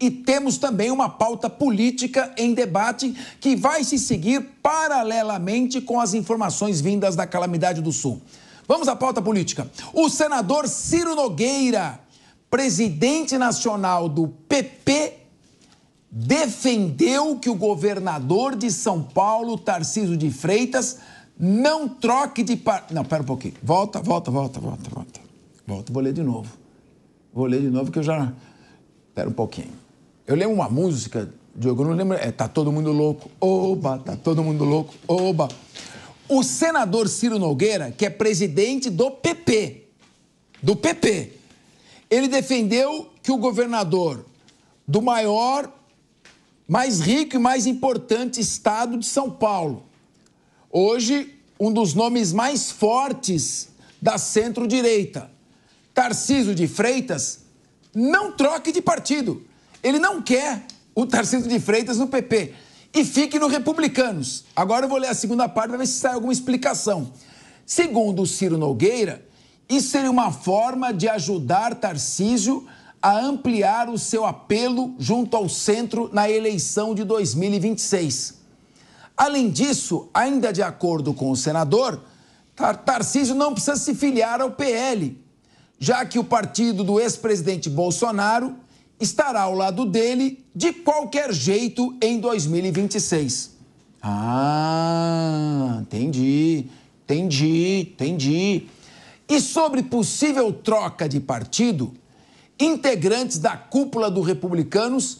E temos também uma pauta política em debate que vai se seguir paralelamente com as informações vindas da calamidade do Sul. Vamos à pauta política. O senador Ciro Nogueira, presidente nacional do PP, defendeu que o governador de São Paulo, Tarcísio de Freitas, não troque de Não, pera um pouquinho. Volta, volta, volta, volta, volta. Volta, vou ler de novo. Vou ler de novo que eu já. Pera um pouquinho. Eu lembro uma música, Diogo, não lembro. É, tá todo mundo louco, oba, tá todo mundo louco, oba. O senador Ciro Nogueira, que é presidente do PP, do PP, ele defendeu que o governador do maior, mais rico e mais importante estado de São Paulo, hoje um dos nomes mais fortes da centro-direita, Tarciso de Freitas, não troque de partido. Ele não quer o Tarcísio de Freitas no PP. E fique no Republicanos. Agora eu vou ler a segunda parte para ver se sai alguma explicação. Segundo o Ciro Nogueira, isso seria uma forma de ajudar Tarcísio a ampliar o seu apelo junto ao centro na eleição de 2026. Além disso, ainda de acordo com o senador, Tarcísio não precisa se filiar ao PL, já que o partido do ex-presidente Bolsonaro estará ao lado dele de qualquer jeito em 2026. Ah, entendi, entendi, entendi. E sobre possível troca de partido, integrantes da cúpula do Republicanos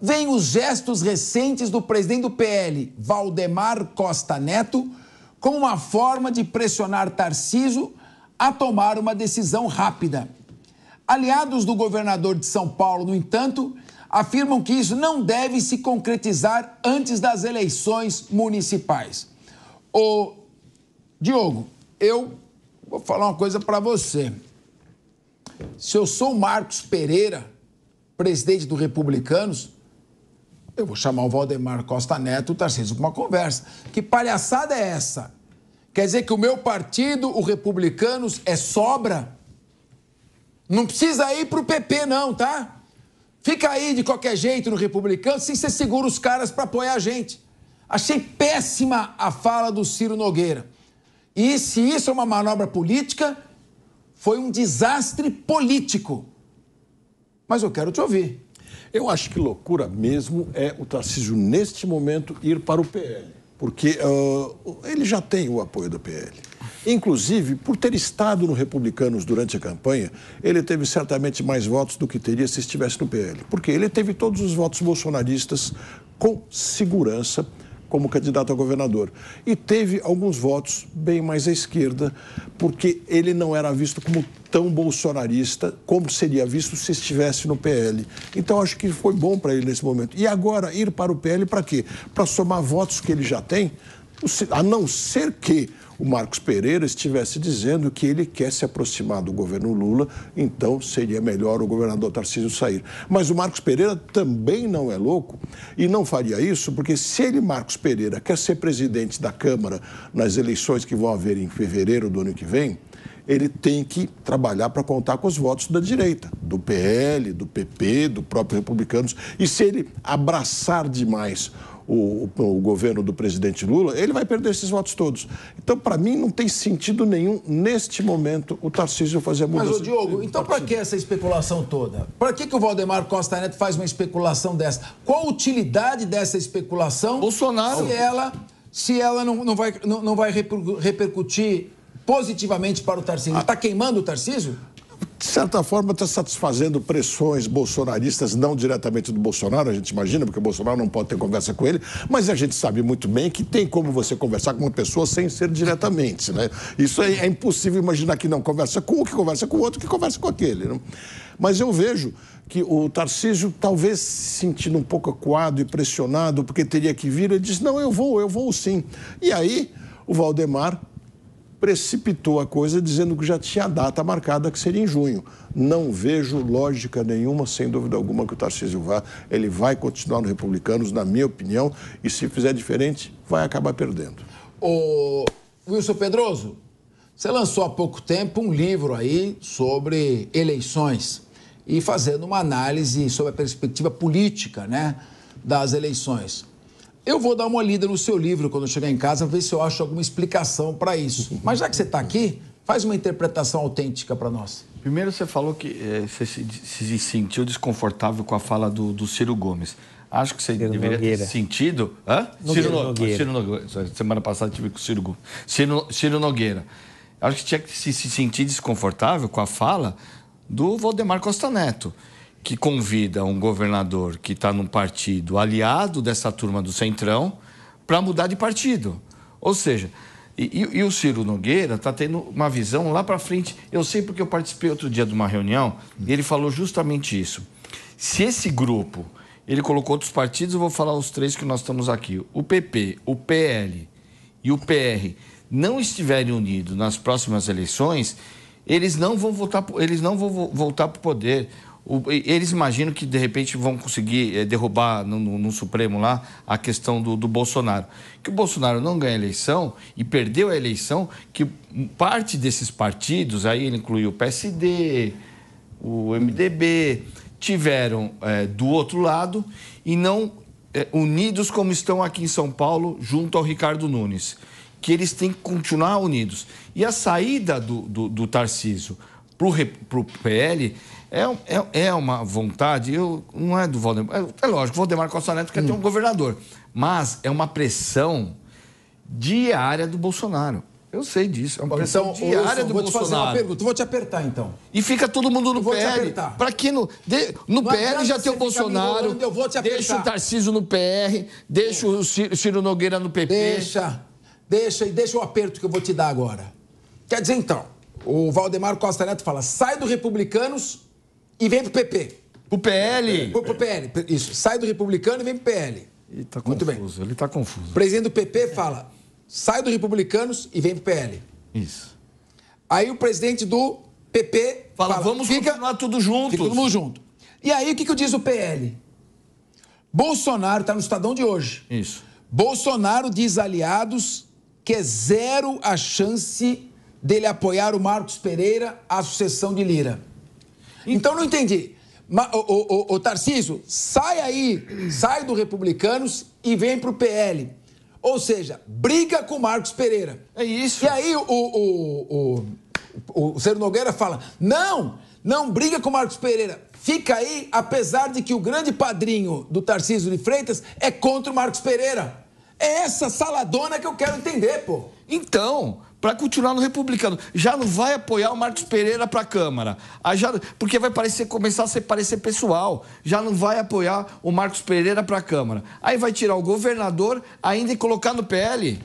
veem os gestos recentes do presidente do PL, Valdemar Costa Neto, como uma forma de pressionar Tarciso a tomar uma decisão rápida. Aliados do governador de São Paulo, no entanto, afirmam que isso não deve se concretizar antes das eleições municipais. O Diogo, eu vou falar uma coisa para você. Se eu sou Marcos Pereira, presidente do Republicanos, eu vou chamar o Valdemar Costa Neto, o Tarcísio, para uma conversa. Que palhaçada é essa? Quer dizer que o meu partido, o Republicanos, é sobra? Não precisa ir para o PP, não, tá? Fica aí de qualquer jeito no Republicano, sem ser segura os caras para apoiar a gente. Achei péssima a fala do Ciro Nogueira. E se isso é uma manobra política, foi um desastre político. Mas eu quero te ouvir. Eu acho que loucura mesmo é o Tarcísio, neste momento, ir para o PL, porque uh, ele já tem o apoio do PL. Inclusive, por ter estado no Republicanos durante a campanha, ele teve certamente mais votos do que teria se estivesse no PL. Porque ele teve todos os votos bolsonaristas com segurança como candidato a governador. E teve alguns votos bem mais à esquerda, porque ele não era visto como tão bolsonarista como seria visto se estivesse no PL. Então acho que foi bom para ele nesse momento. E agora ir para o PL para quê? Para somar votos que ele já tem a não ser que o Marcos Pereira estivesse dizendo que ele quer se aproximar do governo Lula, então seria melhor o governador Tarcísio sair. Mas o Marcos Pereira também não é louco e não faria isso, porque se ele, Marcos Pereira, quer ser presidente da Câmara nas eleições que vão haver em fevereiro do ano que vem, ele tem que trabalhar para contar com os votos da direita, do PL, do PP, do próprio Republicanos. E se ele abraçar demais o, o, governo do presidente Lula, ele vai perder esses votos todos. Então, para mim, não tem sentido nenhum, neste momento, o Tarcísio fazer a mudança. Mas, ô, Diogo, então para que essa especulação toda? Para que, que o Valdemar Costa Neto faz uma especulação dessa? Qual a utilidade dessa especulação? Bolsonaro. Se ela, se ela não, não vai, não, não vai repercutir positivamente para o Tarcísio. Está queimando o Tarcísio? de certa forma, está satisfazendo pressões bolsonaristas, não diretamente do Bolsonaro, a gente imagina, porque o Bolsonaro não pode ter conversa com ele, mas a gente sabe muito bem que tem como você conversar com uma pessoa sem ser diretamente, né? Isso é, é impossível imaginar que não conversa com um, que conversa com o outro, que conversa com aquele. Né? Mas eu vejo que o Tarcísio, talvez se sentindo um pouco acuado e pressionado, porque teria que vir, ele disse, não, eu vou, eu vou sim. E aí, o Valdemar precipitou a coisa dizendo que já tinha a data marcada, que seria em junho. Não vejo lógica nenhuma, sem dúvida alguma, que o Tarcísio vá. Ele vai continuar no Republicanos, na minha opinião, e se fizer diferente, vai acabar perdendo. O Wilson Pedroso, você lançou há pouco tempo um livro aí sobre eleições e fazendo uma análise sobre a perspectiva política, né, das eleições. Eu vou dar uma lida no seu livro quando chegar em casa, ver se eu acho alguma explicação para isso. Mas já que você está aqui, faz uma interpretação autêntica para nós. Primeiro, você falou que é, você se, se, sentiu desconfortável com a fala do, do Ciro Gomes. Acho que você Ciro deveria Nogueira. ter sentido. Hã? Nogueira, Ciro, Nogueira. Ciro Nogueira. Semana passada tive com o Ciro Gomes. Ciro, Ciro Nogueira. Acho que tinha que se, se sentir desconfortável com a fala do Valdemar Costa Neto que convida um governador que está num partido aliado dessa turma do Centrão para mudar de partido. Ou seja, e, e o Ciro Nogueira está tendo uma visão lá para frente. Eu sei porque eu participei outro dia de uma reunião e ele falou justamente isso. Se esse grupo, ele colocou outros partidos, eu vou falar os três que nós estamos aqui: o PP, o PL e o PR não estiverem unidos nas próximas eleições, eles não vão voltar, eles não vão voltar para o poder o, eles imaginam que de repente vão conseguir é, derrubar no, no, no, Supremo lá a questão do, do, Bolsonaro. Que o Bolsonaro não ganha a eleição e perdeu a eleição, que parte desses partidos, aí ele incluiu o PSD, o MDB, tiveram é, do outro lado e não é, unidos como estão aqui em São Paulo, junto ao Ricardo Nunes. Que eles têm que continuar unidos. E a saída do, do, do Tarcísio para o PL é, é, é, uma vontade, eu, não é do Valdemar. É, é lógico, o Valdemar Costa Neto quer hum. ter um hum. governador, mas é uma pressão diária do Bolsonaro. Eu sei disso. É uma pressão então, diária eu do vou Bolsonaro. Te fazer uma pergunta. Vou te apertar, então. E fica todo mundo no PL vou apertar. Para que no, de, no PL já tem o Bolsonaro. Eu vou te apertar. Deixa o Tarcísio no PR, deixa o Ciro, Ciro Nogueira no PP. Deixa, deixa e deixa o aperto que eu vou te dar agora. Quer dizer, então, o Valdemar Costa Neto fala: sai do Republicanos e vem pro PP. Pro PL. Pro, pro PL, isso. Sai do Republicano e vem pro PL. Ele tá Muito confuso, bem. ele tá confuso. O presidente do PP fala: sai do Republicanos e vem pro PL. Isso. Aí o presidente do PP fala: fala vamos fica, continuar tudo junto. Fica todo junto. E aí o que, que diz o PL? Bolsonaro está no Estadão de hoje. Isso. Bolsonaro diz aliados que é zero a chance dele apoiar o Marcos Pereira à sucessão de Lira. Então não entendi. O, o, o Tarcísio, sai aí, sai do Republicanos e vem para o PL. Ou seja, briga com o Marcos Pereira. É isso. E aí o, o, o, o, Ciro Nogueira fala: não, não briga com o Marcos Pereira. Fica aí, apesar de que o grande padrinho do Tarcísio de Freitas é contra o Marcos Pereira. É essa saladona que eu quero entender, pô. Então, para continuar no republicano. Já não vai apoiar o Marcos Pereira para a Câmara. Já, porque vai parecer, começar a ser, parecer pessoal. Já não vai apoiar o Marcos Pereira para a Câmara. Aí vai tirar o governador ainda e colocar no PL.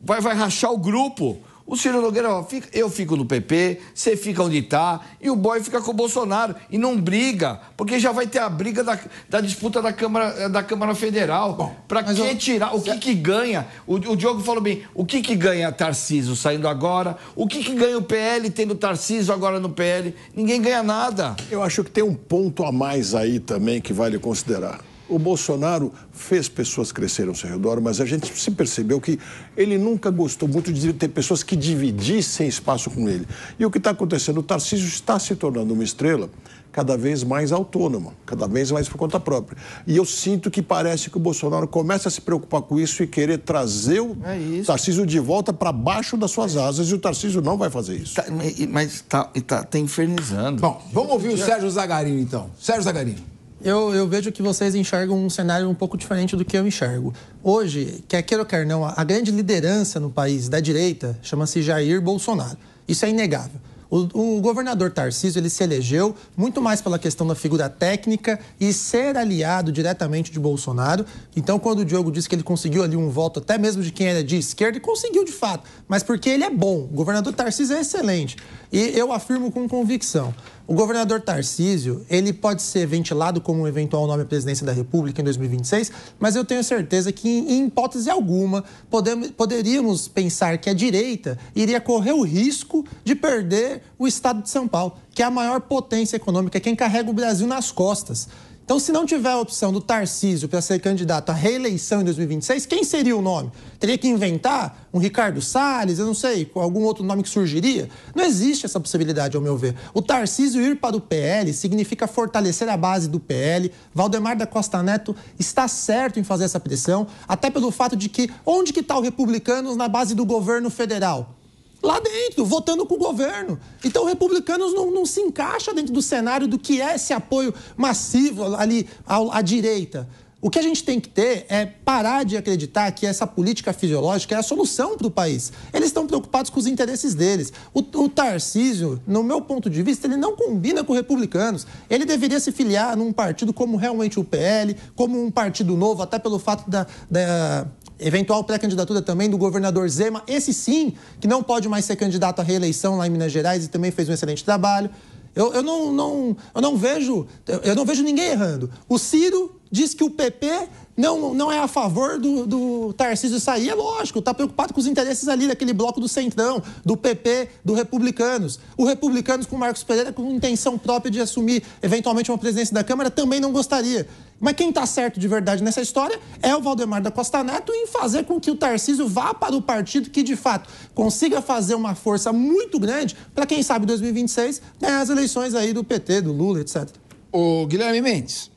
Vai, vai rachar o grupo. O Ciro Nogueira eu fico no PP, você fica onde está, e o boy fica com o Bolsonaro e não briga, porque já vai ter a briga da, da disputa da Câmara, eh, da Câmara Federal. Para que eu... tirar, o que, que ganha? O, o, Diogo falou bem, o que, que ganha Tarciso saindo agora? O que, que ganha o PL tendo Tarciso agora no PL? Ninguém ganha nada. Eu acho que tem um ponto a mais aí também que vale considerar. O Bolsonaro fez pessoas crescerem ao seu redor, mas a gente se percebeu que ele nunca gostou muito de ter pessoas que dividissem espaço com ele. E o que está acontecendo? O Tarcísio está se tornando uma estrela cada vez mais autônoma, cada vez mais por conta própria. E eu sinto que parece que o Bolsonaro começa a se preocupar com isso e querer trazer o é Tarcísio de volta para baixo das suas asas e o Tarcísio não vai fazer isso. Tá, mas está tá, tá infernizando. Bom, vamos ouvir o Sérgio Zagarinho então. Sérgio Zagarinho. Eu, eu, vejo que vocês enxergam um cenário um pouco diferente do que eu enxergo. Hoje, quer queira ou quer não, a grande liderança no país da direita chama-se Jair Bolsonaro. Isso é inegável. O, o, governador Tarcísio ele se elegeu muito mais pela questão da figura técnica e ser aliado diretamente de Bolsonaro. Então, quando o Diogo disse que ele conseguiu ali um voto, até mesmo de quem era de esquerda, ele conseguiu de fato, mas porque ele é bom. O governador Tarcísio é excelente. E eu afirmo com convicção: o governador Tarcísio, ele pode ser ventilado como um eventual nome à presidência da República em 2026, mas eu tenho certeza que, em hipótese alguma, podemos, poderíamos pensar que a direita iria correr o risco de perder o estado de São Paulo, que é a maior potência econômica, quem carrega o Brasil nas costas. Então, se não tiver a opção do Tarcísio para ser candidato à reeleição em 2026, quem seria o nome? Teria que inventar um Ricardo Salles, eu não sei, algum outro nome que surgiria? Não existe essa possibilidade, ao meu ver. O Tarcísio ir para o PL significa fortalecer a base do PL. Valdemar da Costa Neto está certo em fazer essa pressão, até pelo fato de que onde que está o Republicanos na base do governo federal? lá dentro, votando com o governo. Então, republicanos não, não se encaixa dentro do cenário do que é esse apoio massivo ali à, à direita. O que a gente tem que ter é parar de acreditar que essa política fisiológica é a solução para o país. Eles estão preocupados com os interesses deles. O, o, Tarcísio, no meu ponto de vista, ele não combina com republicanos. Ele deveria se filiar num partido como realmente o PL, como um partido novo, até pelo fato da, da eventual pré-candidatura também do governador Zema, esse sim, que não pode mais ser candidato à reeleição lá em Minas Gerais e também fez um excelente trabalho. Eu, eu, não, não, eu não vejo eu não vejo ninguém errando. O Ciro diz que o PP não, não é a favor do, do Tarcísio sair, é lógico, está preocupado com os interesses ali daquele bloco do Centrão, do PP, do Republicanos. O Republicanos com Marcos Pereira, com intenção própria de assumir eventualmente uma presidência da Câmara, também não gostaria. Mas quem está certo de verdade nessa história é o Valdemar da Costa Neto em fazer com que o Tarcísio vá para o partido que, de fato, consiga fazer uma força muito grande para, quem sabe, 2026 ganhar as eleições aí do PT, do Lula, etc. O Guilherme Mendes,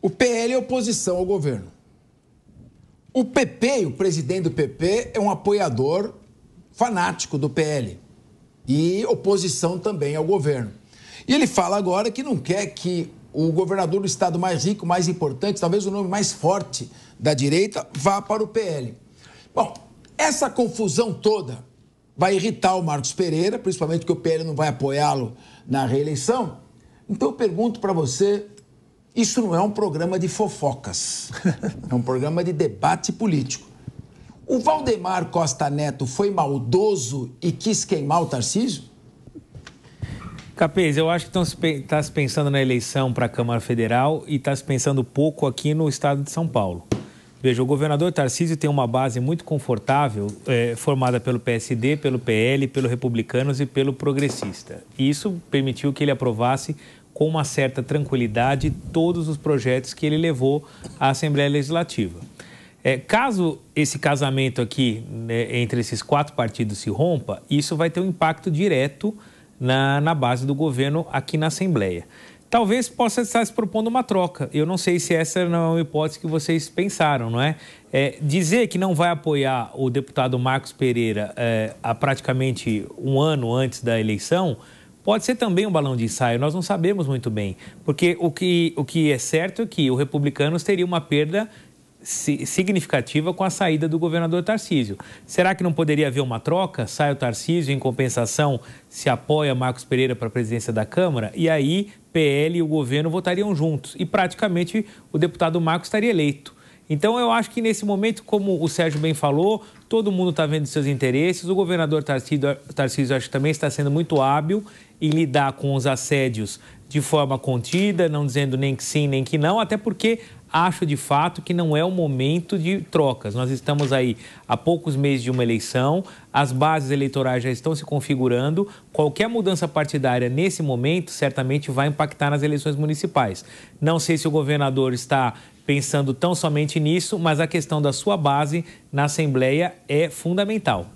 o PL é oposição ao governo. O PP, o presidente do PP, é um apoiador fanático do PL e oposição também ao governo. E ele fala agora que não quer que o governador do estado mais rico, mais importante, talvez o nome mais forte da direita, vá para o PL. Bom, essa confusão toda vai irritar o Marcos Pereira, principalmente que o PL não vai apoiá-lo na reeleição. Então eu pergunto para você, isso não é um programa de fofocas, é um programa de debate político. O Valdemar Costa Neto foi maldoso e quis queimar o Tarcísio? Capês, eu acho que está se pensando na eleição para a Câmara Federal e está se pensando pouco aqui no estado de São Paulo. Veja, o governador Tarcísio tem uma base muito confortável é, formada pelo PSD, pelo PL, pelo Republicanos e pelo Progressista. E isso permitiu que ele aprovasse com uma certa tranquilidade todos os projetos que ele levou à Assembleia Legislativa. É, caso esse casamento aqui né, entre esses quatro partidos se rompa, isso vai ter um impacto direto na, na base do governo aqui na Assembleia. Talvez possa estar se propondo uma troca. Eu não sei se essa não é uma hipótese que vocês pensaram, não é? é dizer que não vai apoiar o deputado Marcos Pereira é, há praticamente um ano antes da eleição Pode ser também um balão de ensaio, nós não sabemos muito bem, porque o que, o que é certo é que o Republicanos teria uma perda significativa com a saída do governador Tarcísio. Será que não poderia haver uma troca? Sai o Tarcísio, em compensação, se apoia Marcos Pereira para a presidência da Câmara? E aí, PL e o governo votariam juntos. E praticamente o deputado Marcos estaria eleito. Então, eu acho que nesse momento, como o Sérgio bem falou, todo mundo está vendo seus interesses, o governador Tarcísio, Tarcísio acho que também está sendo muito hábil e lidar com os assédios de forma contida, não dizendo nem que sim, nem que não, até porque acho de fato que não é o momento de trocas. Nós estamos aí há poucos meses de uma eleição, as bases eleitorais já estão se configurando. Qualquer mudança partidária nesse momento certamente vai impactar nas eleições municipais. Não sei se o governador está pensando tão somente nisso, mas a questão da sua base na Assembleia é fundamental.